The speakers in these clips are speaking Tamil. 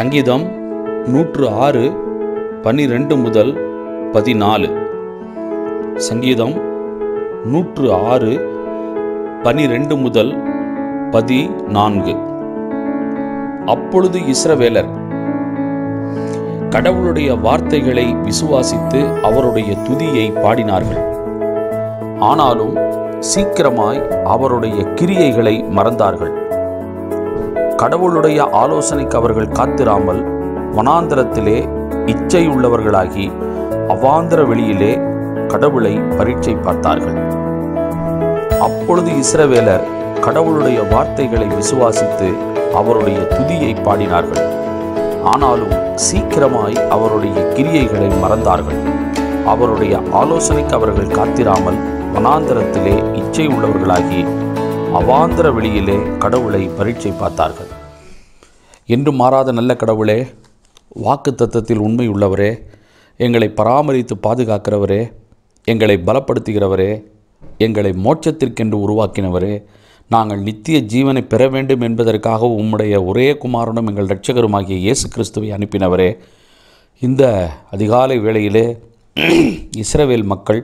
சங்கீதம் நூற்று ஆறு பன்னிரெண்டு முதல் பதினாலு சங்கீதம் நூற்று ஆறு பனிரெண்டு முதல் பதினான்கு அப்பொழுது இஸ்ரவேலர் கடவுளுடைய வார்த்தைகளை விசுவாசித்து அவருடைய துதியை பாடினார்கள் ஆனாலும் சீக்கிரமாய் அவருடைய கிரியைகளை மறந்தார்கள் கடவுளுடைய ஆலோசனைக்கு அவர்கள் காத்திராமல் வனாந்திரத்திலே இச்சை உள்ளவர்களாகி அவாந்திர வெளியிலே கடவுளை பரீட்சை பார்த்தார்கள் அப்பொழுது இஸ்ரவேலர் கடவுளுடைய வார்த்தைகளை விசுவாசித்து அவருடைய துதியை பாடினார்கள் ஆனாலும் சீக்கிரமாய் அவருடைய கிரியைகளை மறந்தார்கள் அவருடைய ஆலோசனைக்கு அவர்கள் காத்திராமல் வனாந்திரத்திலே இச்சை உள்ளவர்களாகி அவாந்திர வெளியிலே கடவுளை பரீட்சை பார்த்தார்கள் என்று மாறாத நல்ல கடவுளே வாக்கு தத்தத்தில் உண்மை உள்ளவரே எங்களை பராமரித்து பாதுகாக்கிறவரே எங்களை பலப்படுத்துகிறவரே எங்களை மோட்சத்திற்கென்று உருவாக்கினவரே நாங்கள் நித்திய ஜீவனை பெற வேண்டும் என்பதற்காக உம்முடைய ஒரே குமாரனும் எங்கள் இரட்சகருமாகிய இயேசு கிறிஸ்துவை அனுப்பினவரே இந்த அதிகாலை வேளையிலே இஸ்ரவேல் மக்கள்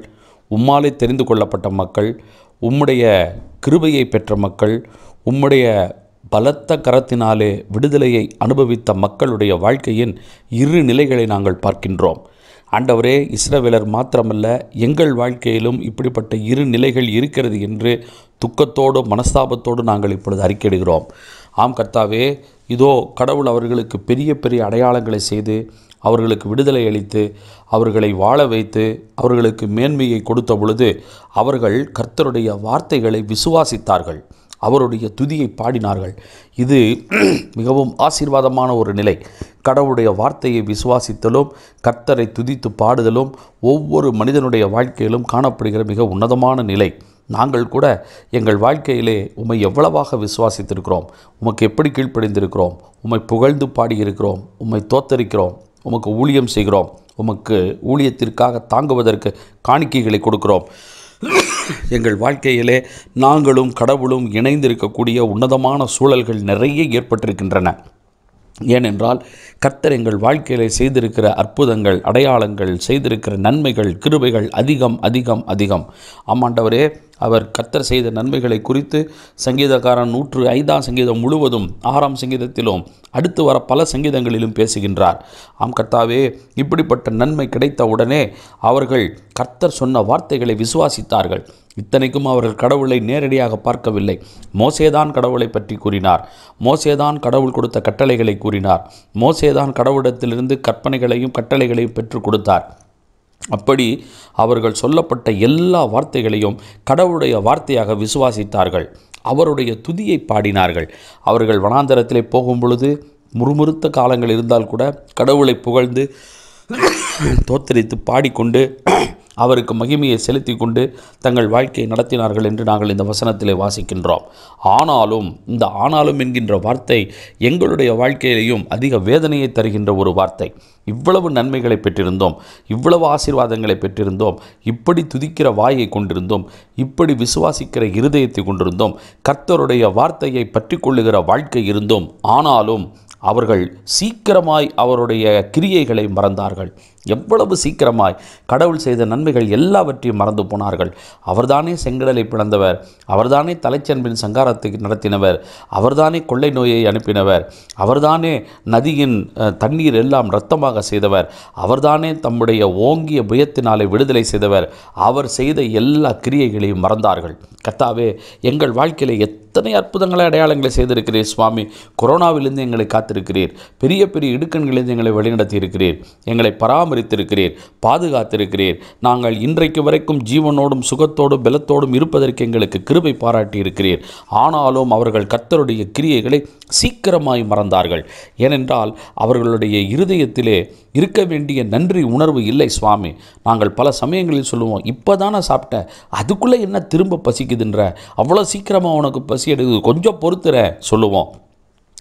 உம்மாலே தெரிந்து கொள்ளப்பட்ட மக்கள் உம்முடைய கிருபையை பெற்ற மக்கள் உம்முடைய பலத்த கரத்தினாலே விடுதலையை அனுபவித்த மக்களுடைய வாழ்க்கையின் இரு நிலைகளை நாங்கள் பார்க்கின்றோம் ஆண்டவரே இஸ்ரவேலர் மாத்திரமல்ல எங்கள் வாழ்க்கையிலும் இப்படிப்பட்ட இரு நிலைகள் இருக்கிறது என்று துக்கத்தோடு மனஸ்தாபத்தோடு நாங்கள் இப்பொழுது அறிக்கையிடுகிறோம் ஆம் கர்த்தாவே இதோ கடவுள் அவர்களுக்கு பெரிய பெரிய அடையாளங்களை செய்து அவர்களுக்கு விடுதலை அளித்து அவர்களை வாழ வைத்து அவர்களுக்கு மேன்மையை கொடுத்த பொழுது அவர்கள் கர்த்தருடைய வார்த்தைகளை விசுவாசித்தார்கள் அவருடைய துதியை பாடினார்கள் இது மிகவும் ஆசீர்வாதமான ஒரு நிலை கடவுளுடைய வார்த்தையை விசுவாசித்தலும் கர்த்தரை துதித்து பாடுதலும் ஒவ்வொரு மனிதனுடைய வாழ்க்கையிலும் காணப்படுகிற மிக உன்னதமான நிலை நாங்கள் கூட எங்கள் வாழ்க்கையிலே உம்மை எவ்வளவாக விசுவாசித்திருக்கிறோம் உமக்கு எப்படி கீழ்ப்படைந்திருக்கிறோம் உம்மை புகழ்ந்து பாடியிருக்கிறோம் உம்மை தோத்தரிக்கிறோம் உமக்கு ஊழியம் செய்கிறோம் உமக்கு ஊழியத்திற்காக தாங்குவதற்கு காணிக்கைகளை கொடுக்கிறோம் எங்கள் வாழ்க்கையிலே நாங்களும் கடவுளும் இணைந்திருக்கக்கூடிய உன்னதமான சூழல்கள் நிறைய ஏற்பட்டிருக்கின்றன ஏனென்றால் கர்த்தர் எங்கள் வாழ்க்கையில் செய்திருக்கிற அற்புதங்கள் அடையாளங்கள் செய்திருக்கிற நன்மைகள் கிருபைகள் அதிகம் அதிகம் அதிகம் ஆமாண்டவரே அவர் கத்தர் செய்த நன்மைகளை குறித்து சங்கீதக்காரன் நூற்று ஐந்தாம் சங்கீதம் முழுவதும் ஆறாம் சங்கீதத்திலும் அடுத்து வர பல சங்கீதங்களிலும் பேசுகின்றார் ஆம் கர்த்தாவே இப்படிப்பட்ட நன்மை கிடைத்த உடனே அவர்கள் கர்த்தர் சொன்ன வார்த்தைகளை விசுவாசித்தார்கள் இத்தனைக்கும் அவர்கள் கடவுளை நேரடியாக பார்க்கவில்லை மோசேதான் கடவுளை பற்றி கூறினார் மோசேதான் கடவுள் கொடுத்த கட்டளைகளை கூறினார் மோசேதான் கடவுளிடத்திலிருந்து கற்பனைகளையும் கட்டளைகளையும் பெற்றுக் கொடுத்தார் அப்படி அவர்கள் சொல்லப்பட்ட எல்லா வார்த்தைகளையும் கடவுளுடைய வார்த்தையாக விசுவாசித்தார்கள் அவருடைய துதியை பாடினார்கள் அவர்கள் வனாந்தரத்திலே போகும் பொழுது முறுமுறுத்த காலங்கள் இருந்தால் கூட கடவுளை புகழ்ந்து தோத்தரித்து பாடிக்கொண்டு அவருக்கு மகிமையை செலுத்தி கொண்டு தங்கள் வாழ்க்கையை நடத்தினார்கள் என்று நாங்கள் இந்த வசனத்திலே வாசிக்கின்றோம் ஆனாலும் இந்த ஆனாலும் என்கின்ற வார்த்தை எங்களுடைய வாழ்க்கையிலையும் அதிக வேதனையை தருகின்ற ஒரு வார்த்தை இவ்வளவு நன்மைகளை பெற்றிருந்தோம் இவ்வளவு ஆசீர்வாதங்களை பெற்றிருந்தோம் இப்படி துதிக்கிற வாயை கொண்டிருந்தோம் இப்படி விசுவாசிக்கிற இருதயத்தை கொண்டிருந்தோம் கர்த்தருடைய வார்த்தையை பற்றி கொள்ளுகிற வாழ்க்கை இருந்தோம் ஆனாலும் அவர்கள் சீக்கிரமாய் அவருடைய கிரியைகளை மறந்தார்கள் எவ்வளவு சீக்கிரமாய் கடவுள் செய்த நன்மைகள் எல்லாவற்றையும் மறந்து போனார்கள் அவர்தானே செங்கடலை பிளந்தவர் அவர்தானே தலைச்சன்பின் சங்காரத்தை நடத்தினவர் அவர்தானே கொள்ளை நோயை அனுப்பினவர் அவர்தானே நதியின் தண்ணீர் எல்லாம் இரத்தமாக செய்தவர் அவர்தானே தம்முடைய ஓங்கிய புயத்தினாலே விடுதலை செய்தவர் அவர் செய்த எல்லா கிரியைகளையும் மறந்தார்கள் கத்தாவே எங்கள் வாழ்க்கையில் எத்தனை அற்புதங்களை அடையாளங்களை செய்திருக்கிறீர் சுவாமி கொரோனாவிலிருந்து எங்களை காத்திருக்கிறீர் பெரிய பெரிய இடுக்கண்களிலிருந்து எங்களை வழிநடத்தி இருக்கிறீர் எங்களை பராமரி பராமரித்திருக்கிறீர் பாதுகாத்திருக்கிறீர் நாங்கள் இன்றைக்கு வரைக்கும் ஜீவனோடும் சுகத்தோடும் பலத்தோடும் இருப்பதற்கு எங்களுக்கு கிருபை பாராட்டி ஆனாலும் அவர்கள் கத்தருடைய கிரியைகளை சீக்கிரமாய் மறந்தார்கள் ஏனென்றால் அவர்களுடைய இருதயத்திலே இருக்க வேண்டிய நன்றி உணர்வு இல்லை சுவாமி நாங்கள் பல சமயங்களில் சொல்லுவோம் இப்போ தானே சாப்பிட்டேன் அதுக்குள்ளே என்ன திரும்ப பசிக்குதுன்ற அவ்வளோ சீக்கிரமாக உனக்கு பசி எடுக்குது கொஞ்சம் பொறுத்துற சொல்லுவோம்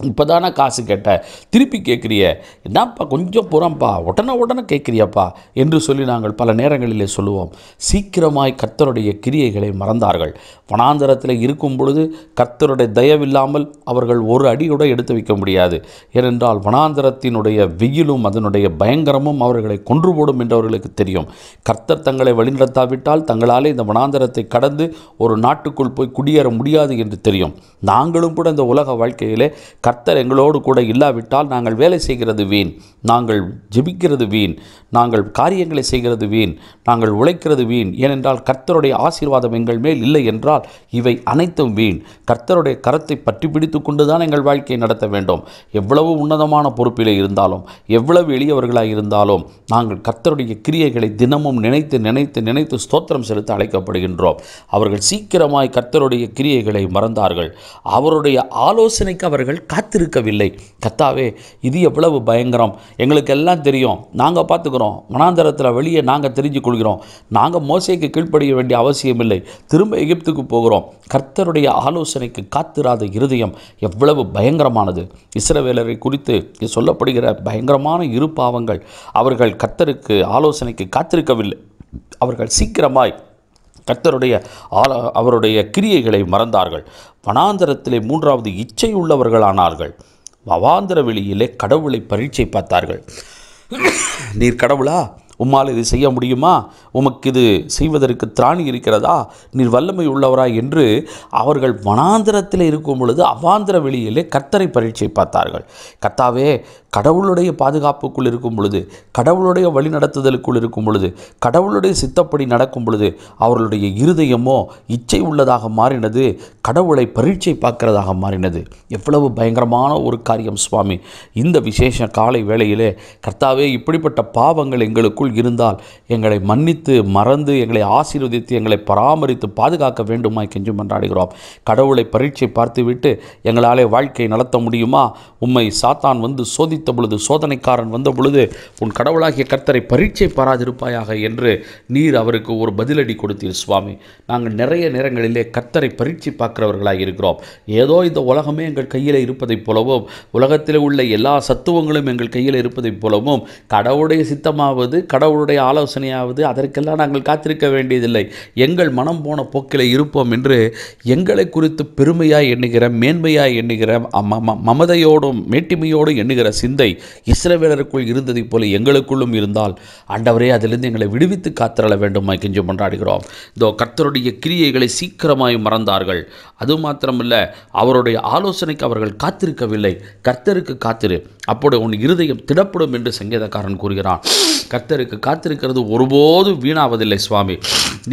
இப்போ தானே காசு கேட்ட திருப்பி கேட்குறிய என்னப்பா கொஞ்சம் புறம்பா உடனே உடனே கேட்குறியப்பா என்று சொல்லி நாங்கள் பல நேரங்களிலே சொல்லுவோம் சீக்கிரமாய் கர்த்தருடைய கிரியைகளை மறந்தார்கள் வனாந்தரத்தில் இருக்கும் பொழுது கர்த்தருடைய தயவில்லாமல் அவர்கள் ஒரு அடியோடு எடுத்து வைக்க முடியாது ஏனென்றால் வனாந்தரத்தினுடைய வெயிலும் அதனுடைய பயங்கரமும் அவர்களை கொன்று போடும் என்று அவர்களுக்கு தெரியும் கர்த்தர் தங்களை வழிநடத்தாவிட்டால் தங்களாலே இந்த வனாந்தரத்தை கடந்து ஒரு நாட்டுக்குள் போய் குடியேற முடியாது என்று தெரியும் நாங்களும் கூட இந்த உலக வாழ்க்கையிலே கர்த்தர் எங்களோடு கூட இல்லாவிட்டால் நாங்கள் வேலை செய்கிறது வீண் நாங்கள் ஜெபிக்கிறது வீண் நாங்கள் காரியங்களை செய்கிறது வீண் நாங்கள் உழைக்கிறது வீண் ஏனென்றால் கர்த்தருடைய ஆசீர்வாதம் எங்கள் மேல் இல்லை என்றால் இவை அனைத்தும் வீண் கர்த்தருடைய கரத்தை பற்றி பிடித்து கொண்டுதான் எங்கள் வாழ்க்கையை நடத்த வேண்டும் எவ்வளவு உன்னதமான பொறுப்பிலே இருந்தாலும் எவ்வளவு எளியவர்களாக இருந்தாலும் நாங்கள் கர்த்தருடைய கிரியைகளை தினமும் நினைத்து நினைத்து நினைத்து ஸ்தோத்திரம் செலுத்த அழைக்கப்படுகின்றோம் அவர்கள் சீக்கிரமாய் கர்த்தருடைய கிரியைகளை மறந்தார்கள் அவருடைய ஆலோசனைக்கு அவர்கள் காத்திருக்கவில்லை கத்தாவே இது எவ்வளவு பயங்கரம் எங்களுக்கு எல்லாம் தெரியும் நாங்கள் பார்த்துக்கிறோம் மனாந்தரத்தில் வெளியே நாங்கள் தெரிஞ்சு கொள்கிறோம் நாங்கள் மோசைக்கு கீழ்ப்படிய வேண்டிய அவசியம் இல்லை திரும்ப எகிப்துக்கு போகிறோம் கர்த்தருடைய ஆலோசனைக்கு காத்திராத இருதயம் எவ்வளவு பயங்கரமானது இஸ்ரவேலரை குறித்து சொல்லப்படுகிற பயங்கரமான இரு பாவங்கள் அவர்கள் கர்த்தருக்கு ஆலோசனைக்கு காத்திருக்கவில்லை அவர்கள் சீக்கிரமாய் கர்த்தருடைய அவருடைய கிரியைகளை மறந்தார்கள் வனாந்தரத்திலே மூன்றாவது இச்சை உள்ளவர்களானார்கள் வவாந்திர வெளியிலே கடவுளை பரீட்சை பார்த்தார்கள் நீர் கடவுளா உம்மால் இது செய்ய முடியுமா உமக்கு இது செய்வதற்கு திராணி இருக்கிறதா நீர் வல்லமை உள்ளவரா என்று அவர்கள் வனாந்திரத்தில் இருக்கும் பொழுது அவாந்திர வெளியிலே கர்த்தரை பரீட்சை பார்த்தார்கள் கர்த்தாவே கடவுளுடைய பாதுகாப்புக்குள் இருக்கும் பொழுது கடவுளுடைய வழிநடத்துதலுக்குள் இருக்கும் பொழுது கடவுளுடைய சித்தப்படி நடக்கும் பொழுது அவர்களுடைய இருதயமோ இச்சை உள்ளதாக மாறினது கடவுளை பரீட்சை பார்க்கிறதாக மாறினது எவ்வளவு பயங்கரமான ஒரு காரியம் சுவாமி இந்த விசேஷ காலை வேளையிலே கர்த்தாவே இப்படிப்பட்ட பாவங்கள் எங்களுக்குள் இருந்தால் எங்களை மன்னித்து நினைத்து மறந்து எங்களை ஆசீர்வதித்து எங்களை பராமரித்து பாதுகாக்க வேண்டுமாய் கெஞ்சு மன்றாடுகிறோம் கடவுளை பரீட்சை பார்த்துவிட்டு எங்களாலே வாழ்க்கையை நடத்த முடியுமா உம்மை சாத்தான் வந்து சோதித்த பொழுது சோதனைக்காரன் வந்த பொழுது உன் கடவுளாகிய கர்த்தரை பரீட்சை பாராதிருப்பாயாக என்று நீர் அவருக்கு ஒரு பதிலடி கொடுத்தீர் சுவாமி நாங்கள் நிறைய நேரங்களிலே கர்த்தரை பரீட்சை பார்க்கிறவர்களாக இருக்கிறோம் ஏதோ இந்த உலகமே எங்கள் கையில் இருப்பதைப் போலவும் உலகத்தில் உள்ள எல்லா சத்துவங்களும் எங்கள் கையில் இருப்பதைப் போலவும் கடவுளுடைய சித்தமாவது கடவுளுடைய ஆலோசனையாவது அதற்கு அதற்கெல்லாம் நாங்கள் காத்திருக்க வேண்டியதில்லை எங்கள் மனம் போன போக்கில் இருப்போம் என்று எங்களை குறித்து பெருமையாய் எண்ணுகிற மேன்மையாய் எண்ணுகிற மமதையோடும் மேட்டிமையோடும் எண்ணுகிற சிந்தை இஸ்ரவேலருக்குள் இருந்ததை போல எங்களுக்குள்ளும் இருந்தால் ஆண்டவரே அதிலிருந்து எங்களை விடுவித்து காத்திரள வேண்டுமாய் கெஞ்சு கொண்டாடுகிறோம் இதோ கர்த்தருடைய கிரியைகளை சீக்கிரமாய் மறந்தார்கள் அது மாத்திரமில்லை அவருடைய ஆலோசனைக்கு அவர்கள் காத்திருக்கவில்லை கர்த்தருக்கு காத்திரு அப்படி உன் இருதயம் திடப்படும் என்று சங்கீதக்காரன் கூறுகிறான் கர்த்தருக்கு காத்திருக்கிறது ஒருபோது வீணாவதில்லை சுவாமி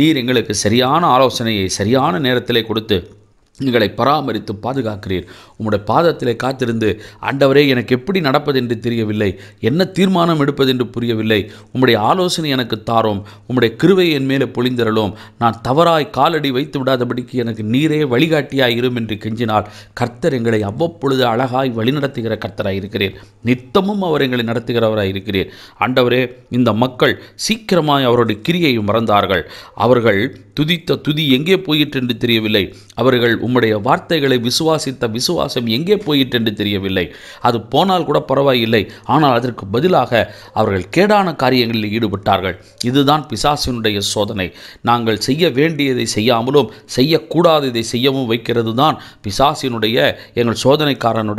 நீர் எங்களுக்கு சரியான ஆலோசனையை சரியான நேரத்திலே கொடுத்து எங்களை பராமரித்து பாதுகாக்கிறீர் உம்முடைய பாதத்திலே காத்திருந்து ஆண்டவரே எனக்கு எப்படி நடப்பது என்று தெரியவில்லை என்ன தீர்மானம் எடுப்பது என்று புரியவில்லை உம்முடைய ஆலோசனை எனக்கு தாரோம் உம்முடைய கிருவை என் மேலே பொழிந்திரலும் நான் தவறாய் காலடி வைத்து விடாதபடிக்கு எனக்கு நீரே வழிகாட்டியாயிரும் என்று கெஞ்சினால் கர்த்தர் எங்களை அவ்வப்பொழுது அழகாய் வழிநடத்துகிற கர்த்தராக இருக்கிறீர் நித்தமும் அவர் எங்களை நடத்துகிறவராக இருக்கிறீர் ஆண்டவரே இந்த மக்கள் சீக்கிரமாய் அவருடைய கிரியையும் மறந்தார்கள் அவர்கள் துதித்த துதி எங்கே போயிற்று என்று தெரியவில்லை அவர்கள் உம்முடைய வார்த்தைகளை விசுவாசித்த விசுவாசம் எங்கே போயிட்டு என்று தெரியவில்லை அது போனால் கூட பரவாயில்லை ஆனால் அதற்கு பதிலாக அவர்கள் கேடான காரியங்களில் ஈடுபட்டார்கள் இதுதான் பிசாசினுடைய சோதனை நாங்கள் செய்ய வேண்டியதை செய்யாமலும் செய்யக்கூடாததை செய்யவும் வைக்கிறது தான் பிசாசினுடைய எங்கள் சோதனைக்காரனுடைய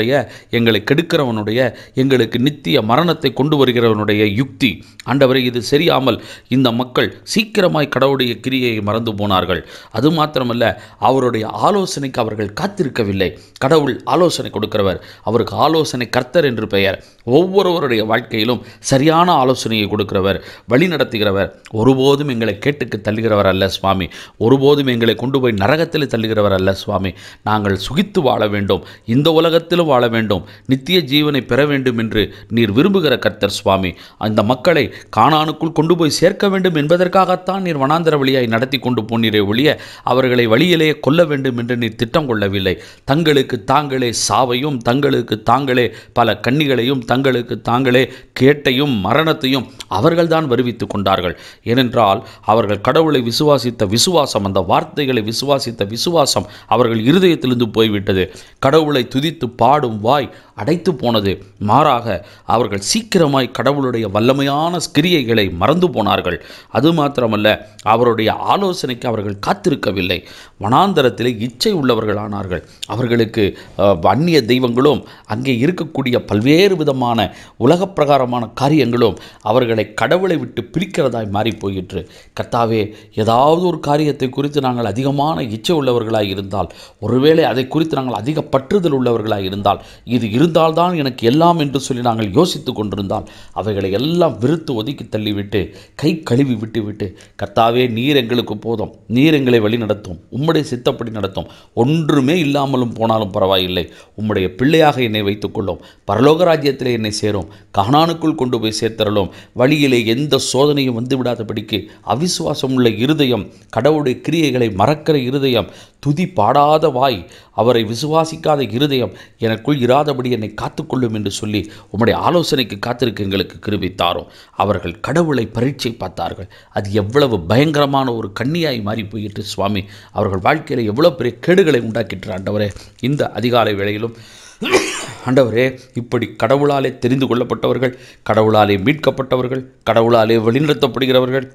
எங்களை கெடுக்கிறவனுடைய எங்களுக்கு நித்திய மரணத்தை கொண்டு வருகிறவனுடைய யுக்தி ஆண்டவரை இது சரியாமல் இந்த மக்கள் சீக்கிரமாய் கடவுளுடைய கிரியையை மறந்து போனார்கள் அது மாத்திரமல்ல அவருடைய ஆலோசனைக்கு அவர்கள் காத்திருக்கவில்லை கடவுள் ஆலோசனை கொடுக்கிறவர் அவருக்கு ஆலோசனை கர்த்தர் என்று பெயர் ஒவ்வொருவருடைய வாழ்க்கையிலும் சரியான ஆலோசனையை கொடுக்கிறவர் வழி நடத்துகிறவர் ஒருபோதும் எங்களை கேட்டுக்கு தள்ளுகிறவர் அல்ல சுவாமி ஒருபோதும் எங்களை கொண்டு போய் நரகத்தில் தள்ளுகிறவர் அல்ல சுவாமி நாங்கள் சுகித்து வாழ வேண்டும் இந்த உலகத்திலும் வாழ வேண்டும் நித்திய ஜீவனை பெற வேண்டும் என்று நீர் விரும்புகிற கர்த்தர் சுவாமி அந்த மக்களை காணானுக்குள் கொண்டு போய் சேர்க்க வேண்டும் என்பதற்காகத்தான் நீர் வனாந்தர வழியாய் நடத்தி கொண்டு போனீரே ஒழிய அவர்களை வழியிலேயே கொல்ல வேண்டும் என்று நீர் திட்டம் கொள்ளவில்லை தங்களுக்கு தாங்களே சாவையும் தங்களுக்கு தாங்களே பல கன்னிகளையும் தங்களுக்கு தாங்களே கேட்டையும் மரணத்தையும் அவர்கள்தான் வருவித்து கொண்டார்கள் ஏனென்றால் அவர்கள் கடவுளை விசுவாசித்த விசுவாசம் அந்த வார்த்தைகளை விசுவாசித்த விசுவாசம் அவர்கள் இருதயத்திலிருந்து போய்விட்டது கடவுளை துதித்து பாடும் வாய் அடைத்து போனது மாறாக அவர்கள் சீக்கிரமாய் கடவுளுடைய வல்லமையான கிரியைகளை மறந்து போனார்கள் அது மாத்திரமல்ல அவருடைய ஆலோசனைக்கு அவர்கள் காத்திருக்கவில்லை வனாந்தரத்தில் காரியத்திலே இச்சை உள்ளவர்களானார்கள் அவர்களுக்கு அந்நிய தெய்வங்களும் அங்கே இருக்கக்கூடிய பல்வேறு விதமான உலக பிரகாரமான காரியங்களும் அவர்களை கடவுளை விட்டு பிரிக்கிறதாய் மாறி போயிற்று கர்த்தாவே ஏதாவது ஒரு காரியத்தை குறித்து நாங்கள் அதிகமான இச்சை உள்ளவர்களாக இருந்தால் ஒருவேளை அதை குறித்து நாங்கள் அதிக பற்றுதல் உள்ளவர்களாக இருந்தால் இது இருந்தால்தான் எனக்கு எல்லாம் என்று சொல்லி நாங்கள் யோசித்து கொண்டிருந்தால் அவைகளை எல்லாம் வெறுத்து ஒதுக்கி தள்ளிவிட்டு கை கழுவி விட்டுவிட்டு கர்த்தாவே நீர் எங்களுக்கு போதும் நீர் எங்களை வழி நடத்தும் உம்முடைய சித்தப்படி நடத்தும் ஒன்றுமே இல்லாமலும் போனாலும் பரவாயில்லை உம்முடைய பிள்ளையாக என்னை வைத்துக்கொள்ளும் பரலோக ராஜ்யத்தில் என்னை சேரும் காணானுக்குள் கொண்டு போய் சேர்த்தரலும் வழியிலே எந்த சோதனையும் வந்துவிடாதபடிக்கு அவிசுவாசம் உள்ள இருதயம் கடவுளுடைய கிரியைகளை மறக்கிற இருதயம் துதி பாடாத வாய் அவரை விசுவாசிக்காத இருதயம் எனக்குள் இராதபடி என்னை காத்துக்கொள்ளும் என்று சொல்லி உம்முடைய ஆலோசனைக்கு காத்திருக்க எங்களுக்கு கிருபித்தாரோ அவர்கள் கடவுளை பரீட்சை பார்த்தார்கள் அது எவ்வளவு பயங்கரமான ஒரு கண்ணியாய் மாறி போயிட்டு சுவாமி அவர்கள் வாழ்க்கையில் எவ்வளோ பெரிய கேடுகளை உண்டாக்கிட்டு ஆண்டவரே இந்த அதிகாலை வேளையிலும் ஆண்டவரே இப்படி கடவுளாலே தெரிந்து கொள்ளப்பட்டவர்கள் கடவுளாலே மீட்கப்பட்டவர்கள் கடவுளாலே வழிநிறுத்தப்படுகிறவர்கள்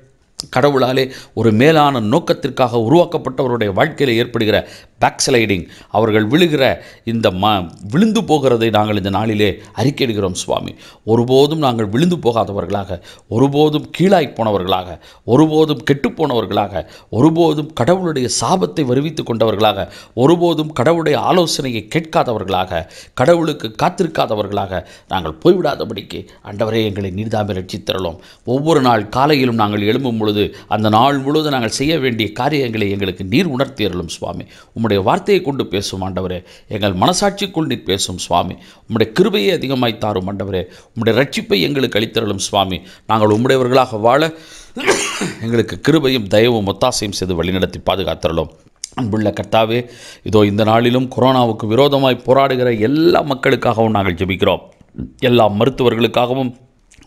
கடவுளாலே ஒரு மேலான நோக்கத்திற்காக உருவாக்கப்பட்டவருடைய வாழ்க்கையில் ஏற்படுகிற பேக்ஸ்லைடிங் அவர்கள் விழுகிற இந்த ம விழுந்து போகிறதை நாங்கள் இந்த நாளிலே அறிக்கையிடுகிறோம் சுவாமி ஒருபோதும் நாங்கள் விழுந்து போகாதவர்களாக ஒருபோதும் கீழாய் போனவர்களாக ஒருபோதும் கெட்டுப்போனவர்களாக ஒருபோதும் கடவுளுடைய சாபத்தை வருவித்து கொண்டவர்களாக ஒருபோதும் கடவுளுடைய ஆலோசனையை கேட்காதவர்களாக கடவுளுக்கு காத்திருக்காதவர்களாக நாங்கள் போய்விடாதபடிக்கு அண்டவரே எங்களை நீர்தாமே ரட்சித்திரலாம் ஒவ்வொரு நாள் காலையிலும் நாங்கள் எழும்பும் பொழுது அந்த நாள் முழுவதும் நாங்கள் செய்ய வேண்டிய காரியங்களை எங்களுக்கு நீர் உணர்த்தியர்களும் சுவாமி உம்முடைய வார்த்தையை கொண்டு பேசும் ஆண்டவரே எங்கள் மனசாட்சிக்குள் நீர் பேசும் சுவாமி உம்முடைய கிருபையை அதிகமாய் தாரும் ஆண்டவரே உம்முடைய ரட்சிப்பை எங்களுக்கு அளித்தரலும் சுவாமி நாங்கள் உம்முடையவர்களாக வாழ எங்களுக்கு கிருபையும் தயவும் ஒத்தாசையும் செய்து வழிநடத்தி பாதுகாத்தரலும் அன்புள்ள கர்த்தாவே இதோ இந்த நாளிலும் கொரோனாவுக்கு விரோதமாய் போராடுகிற எல்லா மக்களுக்காகவும் நாங்கள் ஜெபிக்கிறோம் எல்லா மருத்துவர்களுக்காகவும்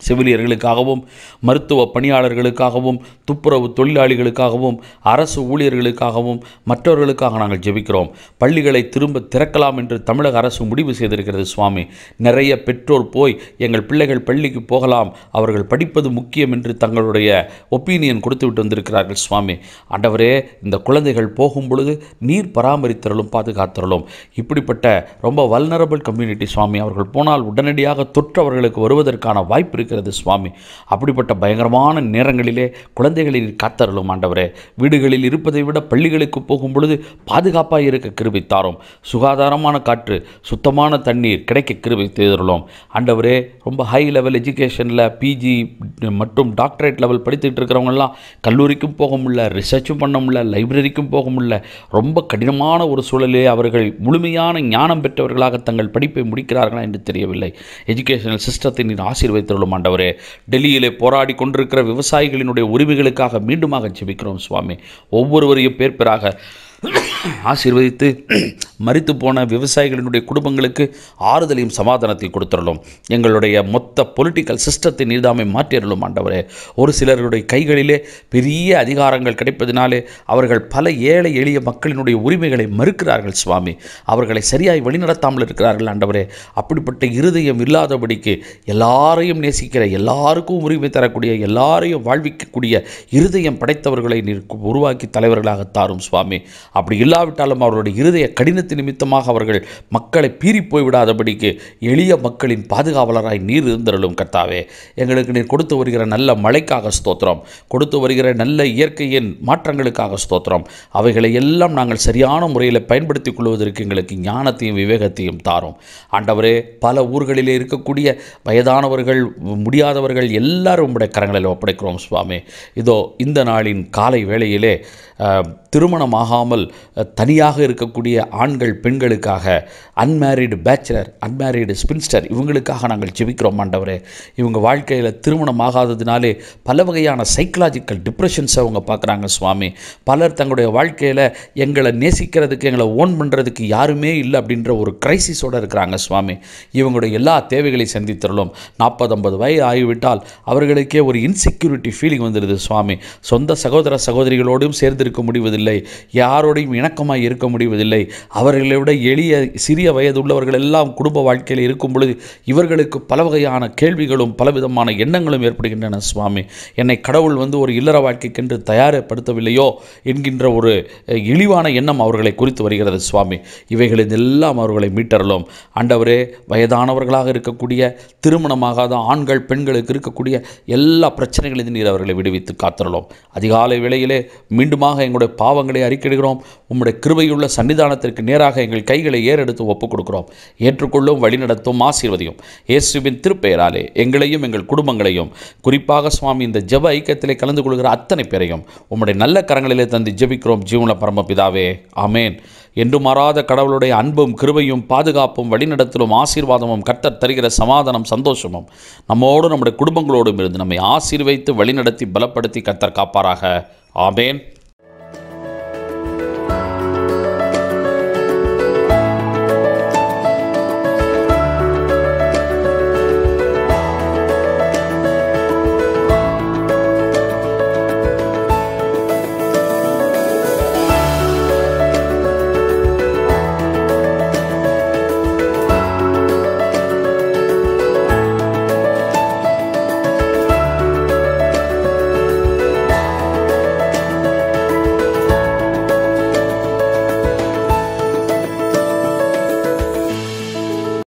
செவிலியர்களுக்காகவும் மருத்துவ பணியாளர்களுக்காகவும் துப்புரவு தொழிலாளிகளுக்காகவும் அரசு ஊழியர்களுக்காகவும் மற்றவர்களுக்காக நாங்கள் ஜெபிக்கிறோம் பள்ளிகளை திரும்ப திறக்கலாம் என்று தமிழக அரசு முடிவு செய்திருக்கிறது சுவாமி நிறைய பெற்றோர் போய் எங்கள் பிள்ளைகள் பள்ளிக்கு போகலாம் அவர்கள் படிப்பது முக்கியம் என்று தங்களுடைய ஒப்பீனியன் கொடுத்துவிட்டு வந்திருக்கிறார்கள் சுவாமி ஆண்டவரே இந்த குழந்தைகள் போகும் பொழுது நீர் பராமரித்தரலும் பாதுகாத்தரலும் இப்படிப்பட்ட ரொம்ப வல்னரபிள் கம்யூனிட்டி சுவாமி அவர்கள் போனால் உடனடியாக தொற்று அவர்களுக்கு வருவதற்கான வாய்ப்பு இருக்கிறது இருக்கிறது சுவாமி அப்படிப்பட்ட பயங்கரமான நேரங்களிலே குழந்தைகளில் காத்தருளும் ஆண்டவரே வீடுகளில் இருப்பதை விட பள்ளிகளுக்கு போகும் பொழுது பாதுகாப்பாக இருக்க கிருபித்தாரோம் சுகாதாரமான காற்று சுத்தமான தண்ணீர் கிடைக்க கிருபி செய்தருளோம் ஆண்டவரே ரொம்ப ஹை லெவல் எஜுகேஷனில் பிஜி மற்றும் டாக்டரேட் லெவல் படித்துக்கிட்டு இருக்கிறவங்கெல்லாம் கல்லூரிக்கும் போக முடியல ரிசர்ச்சும் பண்ண முடியல லைப்ரரிக்கும் போக முடியல ரொம்ப கடினமான ஒரு சூழலே அவர்கள் முழுமையான ஞானம் பெற்றவர்களாக தங்கள் படிப்பை முடிக்கிறார்களா என்று தெரியவில்லை எஜுகேஷனல் சிஸ்டத்தை நீர் ஆசீர்வதித்தருளும் ஆண்டவரே டெல்லியிலே போராடி கொண்டிருக்கிற விவசாயிகளினுடைய உரிமைகளுக்காக மீண்டுமாக ஜெபிக்கிறோம் சுவாமி ஒவ்வொருவரையும் பேர் ஆசீர்வதித்து மறித்து போன விவசாயிகளினுடைய குடும்பங்களுக்கு ஆறுதலையும் சமாதானத்தில் கொடுத்துடலும் எங்களுடைய மொத்த பொலிட்டிக்கல் சிஸ்டத்தை நீதாமை மாற்றிடலும் ஆண்டவரே ஒரு சிலருடைய கைகளிலே பெரிய அதிகாரங்கள் கிடைப்பதினாலே அவர்கள் பல ஏழை எளிய மக்களினுடைய உரிமைகளை மறுக்கிறார்கள் சுவாமி அவர்களை சரியாய் வழிநடத்தாமல் இருக்கிறார்கள் ஆண்டவரே அப்படிப்பட்ட இருதயம் இல்லாதபடிக்கு எல்லாரையும் நேசிக்கிற எல்லாருக்கும் உரிமை தரக்கூடிய எல்லாரையும் வாழ்விக்கக்கூடிய இருதயம் படைத்தவர்களை உருவாக்கி தலைவர்களாக தாரும் சுவாமி அப்படி இல்லை இல்லாவிட்டாலும் அவருடைய இருதய கடினத்தின் நிமித்தமாக அவர்கள் மக்களை பீறி போய்விடாதபடிக்கு எளிய மக்களின் பாதுகாவலராய் நீர் இருந்தருளும் கர்த்தாவே எங்களுக்கு நீர் கொடுத்து வருகிற நல்ல மழைக்காக ஸ்தோத்திரம் கொடுத்து வருகிற நல்ல இயற்கையின் மாற்றங்களுக்காக ஸ்தோத்திரம் அவைகளை எல்லாம் நாங்கள் சரியான முறையில் பயன்படுத்திக் கொள்வதற்கு எங்களுக்கு ஞானத்தையும் விவேகத்தையும் தாரும் ஆண்டவரே பல ஊர்களிலே இருக்கக்கூடிய வயதானவர்கள் முடியாதவர்கள் எல்லாரும் உடைய கரங்களில் ஒப்படைக்கிறோம் சுவாமி இதோ இந்த நாளின் காலை வேளையிலே திருமணமாகாமல் தனியாக இருக்கக்கூடிய ஆண்கள் பெண்களுக்காக அன்மேரிடு பேச்சுலர் அன்மேரிடு ஸ்பின்ஸ்டர் இவங்களுக்காக நாங்கள் ஜெபிக்கிறோம் ஆண்டவரே இவங்க வாழ்க்கையில் திருமணம் ஆகாததுனாலே பல வகையான சைக்கலாஜிக்கல் டிப்ரெஷன்ஸை அவங்க பார்க்குறாங்க சுவாமி பலர் தங்களுடைய வாழ்க்கையில் எங்களை நேசிக்கிறதுக்கு எங்களை ஓன் பண்ணுறதுக்கு யாருமே இல்லை அப்படின்ற ஒரு க்ரைசிஸோடு இருக்கிறாங்க சுவாமி இவங்களுடைய எல்லா தேவைகளை சந்தித்தரலும் நாற்பது ஐம்பது வயது ஆகிவிட்டால் அவர்களுக்கே ஒரு இன்செக்யூரிட்டி ஃபீலிங் வந்துடுது சுவாமி சொந்த சகோதர சகோதரிகளோடும் சேர்ந்திருக்க முடிவதில்லை யாரோடையும் இணக்க இணக்கமாக இருக்க முடிவதில்லை அவர்களை விட எளிய சிறிய வயது உள்ளவர்கள் எல்லாம் குடும்ப வாழ்க்கையில் இருக்கும் பொழுது இவர்களுக்கு பல வகையான கேள்விகளும் பலவிதமான எண்ணங்களும் ஏற்படுகின்றன சுவாமி என்னை கடவுள் வந்து ஒரு இல்லற வாழ்க்கைக்கென்று தயாரப்படுத்தவில்லையோ என்கின்ற ஒரு இழிவான எண்ணம் அவர்களை குறித்து வருகிறது சுவாமி எல்லாம் அவர்களை மீட்டறலும் அண்டவரே வயதானவர்களாக இருக்கக்கூடிய திருமணமாகாத ஆண்கள் பெண்களுக்கு இருக்கக்கூடிய எல்லா பிரச்சனைகளையும் நீர் அவர்களை விடுவித்து காத்திரலாம் அதிகாலை வேளையிலே மீண்டுமாக எங்களுடைய பாவங்களை அறிக்கிடுகிறோம் உம் உம்முடைய கிருபையுள்ள சன்னிதானத்திற்கு நேராக எங்கள் கைகளை ஏறெடுத்து ஒப்புக் கொடுக்கிறோம் ஏற்றுக்கொள்ளும் வழிநடத்தும் ஆசீர்வதியும் இயேசுவின் திருப்பெயராலே எங்களையும் எங்கள் குடும்பங்களையும் குறிப்பாக சுவாமி இந்த ஜப ஐக்கியத்திலே கலந்து கொள்கிற அத்தனை பேரையும் உம்முடைய நல்ல கரங்களிலே தந்து ஜெபிக்கிறோம் ஜீவன பரமபிதாவே அமேன் என்று மாறாத கடவுளுடைய அன்பும் கிருபையும் பாதுகாப்பும் வழிநடத்தலும் ஆசீர்வாதமும் கர்த்தர் தருகிற சமாதானம் சந்தோஷமும் நம்மோடு நம்முடைய குடும்பங்களோடும் இருந்து நம்மை ஆசீர்வைத்து வழிநடத்தி பலப்படுத்தி கர்த்தர் காப்பாராக ஆமேன்